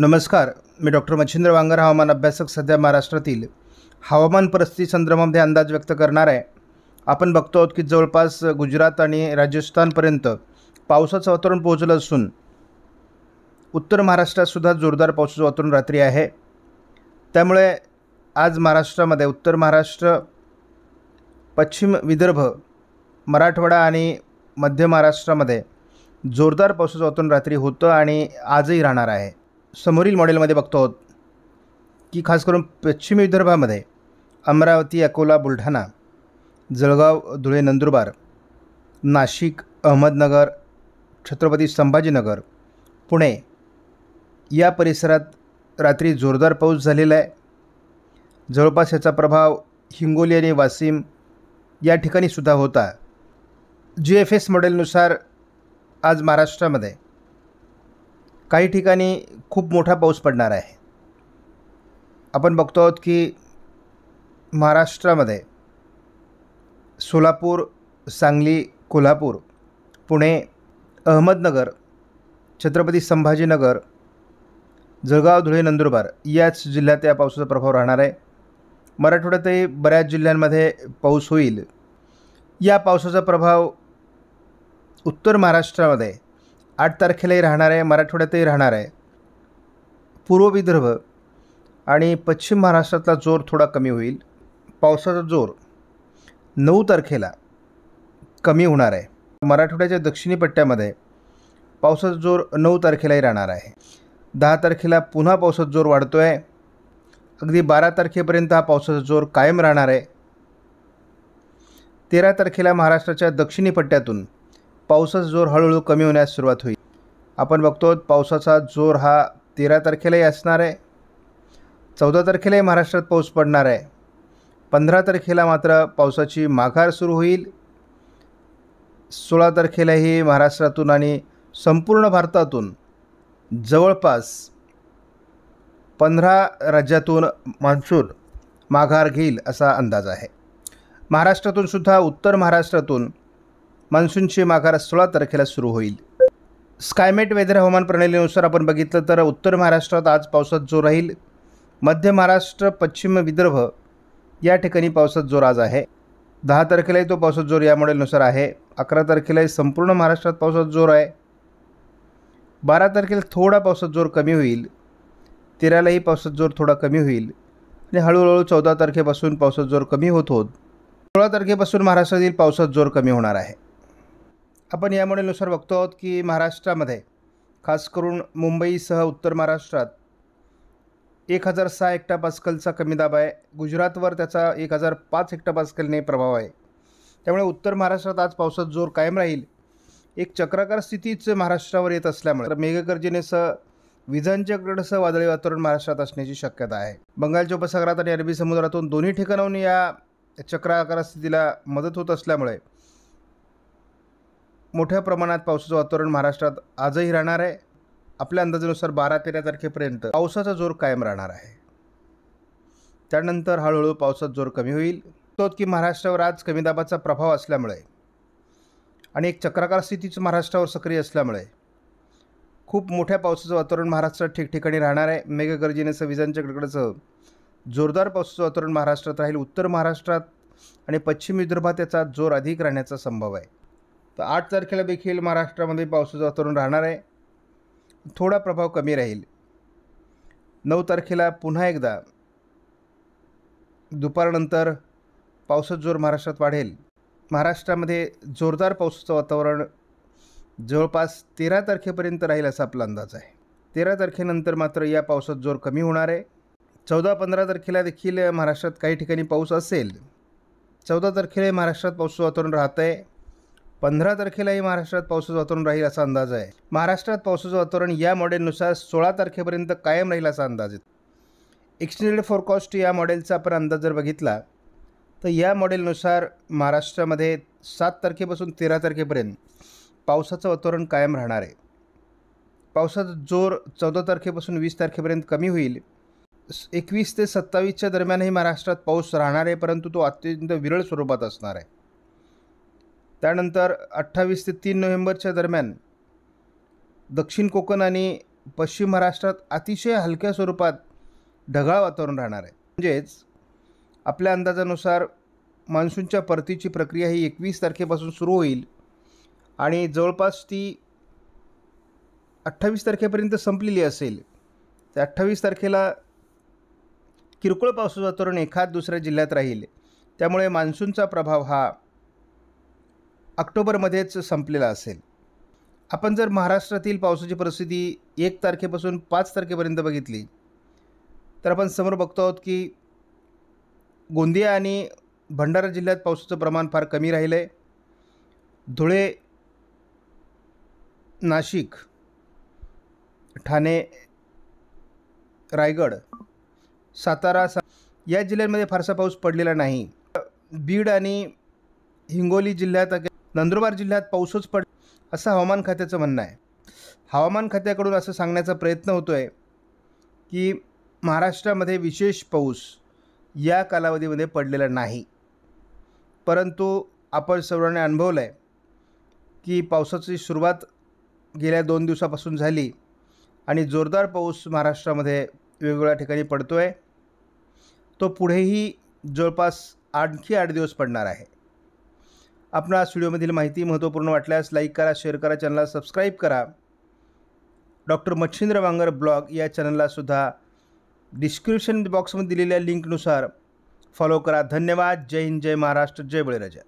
नमस्कार मी डॉक्टर मच्छिंद्र वांगर हवामान अभ्यासक सध्या महाराष्ट्रातील हवामान परिस्थिती संदर्भामध्ये अंदाज व्यक्त करणार आहे आपण बघतो आहोत की जवळपास गुजरात आणि राजस्थानपर्यंत पावसाचं वातावरण पोहोचलं असून उत्तर महाराष्ट्रातसुद्धा जोरदार पावसाचं वातावरण रात्री आहे त्यामुळे आज महाराष्ट्रामध्ये उत्तर महाराष्ट्र पश्चिम विदर्भ मराठवाडा आणि मध्य महाराष्ट्रामध्ये जोरदार पावसाचं वातावरण रात्री होतं आणि आजही राहणार आहे समोरील मॉडेलमध्ये बघतो आहोत की खास करून पश्चिम विदर्भामध्ये अमरावती अकोला बुलढाणा जळगाव धुळे नंदुरबार नाशिक अहमदनगर छत्रपती संभाजीनगर पुणे या परिसरात रात्री जोरदार पाऊस झालेला आहे जवळपास याचा प्रभाव हिंगोली आणि वासिम या ठिकाणीसुद्धा होता जी एफ एस मॉडेलनुसार आज महाराष्ट्रामध्ये काही ठिकाणी खूप मोठा पाऊस पडणार आहे आपण बघतो आहोत की महाराष्ट्रामध्ये सोलापूर सांगली कोल्हापूर पुणे अहमदनगर छत्रपती संभाजीनगर जळगाव धुळे नंदुरबार याच जिल्ह्यात या पावसाचा प्रभाव राहणार आहे मराठवाड्यातही बऱ्याच जिल्ह्यांमध्ये पाऊस होईल या पावसाचा प्रभाव उत्तर महाराष्ट्रामध्ये आठ तारखेलाही राहणार आहे मराठवाड्यातही राहणार आहे पूर्व विदर्भ आणि पश्चिम महाराष्ट्रातला जोर थोडा कमी होईल पावसाचा जोर नऊ तारखेला कमी होणार आहे मराठवाड्याच्या दक्षिणी पट्ट्यामध्ये पावसाचा जोर नऊ तारखेलाही राहणार आहे दहा तारखेला पुन्हा पावसाचा जोर वाढतो आहे अगदी बारा तारखेपर्यंत हा पावसाचा जोर कायम राहणार आहे तेरा तारखेला महाराष्ट्राच्या दक्षिणी पट्ट्यातून पावसाचा जोर हळूहळू कमी होण्यास सुरुवात होईल आपण बघतो पावसाचा जोर हा तेरा तारखेलाही असणार आहे चौदा तारखेलाही महाराष्ट्रात पाऊस पडणार आहे पंधरा तारखेला मात्र पावसाची माघार सुरू होईल सोळा तारखेलाही महाराष्ट्रातून आणि संपूर्ण भारतातून जवळपास पंधरा राज्यातून मान्सून माघार घेईल असा अंदाज आहे महाराष्ट्रातून सुद्धा उत्तर महाराष्ट्रातून मान्सूनची माघार सोळा तारखेला सुरू होईल स्कायमेट वेदर हवामान प्रणालीनुसार आपण बघितलं तर उत्तर महाराष्ट्रात आज पावसात जोर राहील मध्य महाराष्ट्र पश्चिम विदर्भ या ठिकाणी पावसात जोर आज आहे दहा तारखेलाही तो पावसात जोर या मॉडेलनुसार आहे अकरा तारखेलाही संपूर्ण महाराष्ट्रात पावसात जोर आहे बारा तारखेला थोडा पावसात जोर कमी होईल तेरालाही पावसात जोर थोडा कमी होईल आणि हळूहळू चौदा तारखेपासून पावसात जोर कमी होत होत सोळा तारखेपासून महाराष्ट्रातील पावसात जोर कमी होणार आहे आपण या मॉडेलनुसार बघतो आहोत की महाराष्ट्रामध्ये खास करून मुंबईसह उत्तर महाराष्ट्रात एक हजार सहा हेक्टा पास्कलचा कमी दाब आहे गुजरातवर त्याचा एक हजार पाच हेक्टा पास्कलने प्रभाव आहे त्यामुळे उत्तर महाराष्ट्रात आज पावसात जोर कायम राहील एक चक्राकार स्थितीच महाराष्ट्रावर येत असल्यामुळे तर मेघगर्जनेसह विजांच्या वादळी वातावरण महाराष्ट्रात असण्याची शक्यता आहे बंगालच्या उपसागरात आणि अरबी समुद्रातून दोन्ही ठिकाणाहून या चक्राकार स्थितीला मदत होत असल्यामुळे मोठ्या प्रमाणात पावसाचं वातावरण महाराष्ट्रात आजही राहणार आहे आपल्या अंदाजानुसार बारा तेरा तारखेपर्यंत पावसाचा जोर कायम राहणार आहे त्यानंतर हळूहळू पावसाचा जोर कमी होईल तो की महाराष्ट्रावर आज कमी दाबाचा प्रभाव असल्यामुळे आणि एक चक्राकार स्थितीचं महाराष्ट्रावर सक्रिय असल्यामुळे खूप मोठ्या पावसाचं वातावरण महाराष्ट्रात ठिकठिकाणी राहणार आहे मेघगर्जनेसह विजांच्या कडकडचं जोरदार पावसाचं वातावरण महाराष्ट्रात राहील उत्तर महाराष्ट्रात आणि पश्चिम विदर्भात याचा जोर अधिक राहण्याचा संभव आहे तर आठ तारखेला देखील महाराष्ट्रामध्ये पावसाचं वातावरण राहणार आहे थोडा प्रभाव कमी राहील नऊ तारखेला पुन्हा एकदा दुपारनंतर पावसाचा जोर महाराष्ट्रात वाढेल महाराष्ट्रामध्ये जोरदार पावसाचं वातावरण जवळपास तेरा तारखेपर्यंत राहील असा आपला अंदाज आहे तेरा तारखेनंतर मात्र या पावसात जोर कमी होणार आहे चौदा पंधरा तारखेला देखील महाराष्ट्रात काही ठिकाणी पाऊस असेल चौदा तारखेला महाराष्ट्रात पावसाचं वातावरण राहतं आहे पंधरा तारखेलाही महाराष्ट्रात पावसाचं वातावरण राहील असा अंदाज आहे महाराष्ट्रात पावसाचं वातावरण या मॉडेलनुसार सोळा तारखेपर्यंत कायम राहील असा अंदाज आहे एक्सटेंडेड फोरकास्ट या मॉडेलचा आपण अंदाज जर बघितला तर या मॉडेलनुसार महाराष्ट्रामध्ये सात तारखेपासून तेरा तारखेपर्यंत पावसाचं वातावरण कायम राहणार आहे पावसाचा जोर चौदा तारखेपासून वीस तारखेपर्यंत कमी होईल एकवीस ते सत्तावीसच्या दरम्यानही महाराष्ट्रात पाऊस राहणार आहे परंतु तो अत्यंत विरळ स्वरूपात असणार आहे त्यानंतर अठ्ठावीस ते तीन नोव्हेंबरच्या दरम्यान दक्षिण कोकण आणि पश्चिम महाराष्ट्रात अतिशय हलक्या स्वरूपात ढगाळ वातावरण राहणार आहे म्हणजेच आपल्या अंदाजानुसार मान्सूनच्या परतीची प्रक्रिया ही एकवीस तारखेपासून सुरू होईल आणि जवळपास ती अठ्ठावीस तारखेपर्यंत संपलेली असेल तर अठ्ठावीस तारखेला किरकोळ पावसाचं वातावरण एखाद दुसऱ्या जिल्ह्यात राहील त्यामुळे मान्सूनचा प्रभाव हा ऑक्टोबरमध्येच संपलेला असेल आपण जर महाराष्ट्रातील पावसाची परिस्थिती एक तारखेपासून पाच तारखेपर्यंत बघितली तर आपण समोर बघतो आहोत की गोंदिया आणि भंडारा जिल्ह्यात पावसाचं प्रमाण फार कमी राहिलं आहे धुळे नाशिक ठाणे रायगड सातारा सा या जिल्ह्यांमध्ये फारसा पाऊस पडलेला नाही बीड आणि हिंगोली जिल्ह्यात नंदुरबार जिल्ह्यात पाऊसच पड असं हवामान खात्याचं म्हणणं आहे हवामान खात्याकडून असं सांगण्याचा प्रयत्न होतो आहे की महाराष्ट्रामध्ये विशेष पाऊस या कालावधीमध्ये पडलेला नाही परंतु आपण सर्वांनी अनुभवलं आहे की पावसाची सुरुवात गेल्या दोन दिवसापासून झाली आणि जोरदार पाऊस महाराष्ट्रामध्ये वेगवेगळ्या ठिकाणी पडतो आहे तो पुढेही जवळपास आणखी आठ दिवस पडणार आहे आपणास व्हिडिओमधील माहिती महत्त्वपूर्ण वाटल्यास लाईक करा शेअर करा चॅनलला सबस्क्राईब करा डॉक्टर मच्छिंद्र वांगर ब्लॉग या चॅनललासुद्धा डिस्क्रिप्शन बॉक्समध्ये दिलेल्या लिंकनुसार फॉलो करा धन्यवाद जय हिंद जय महाराष्ट्र जय बळीराजा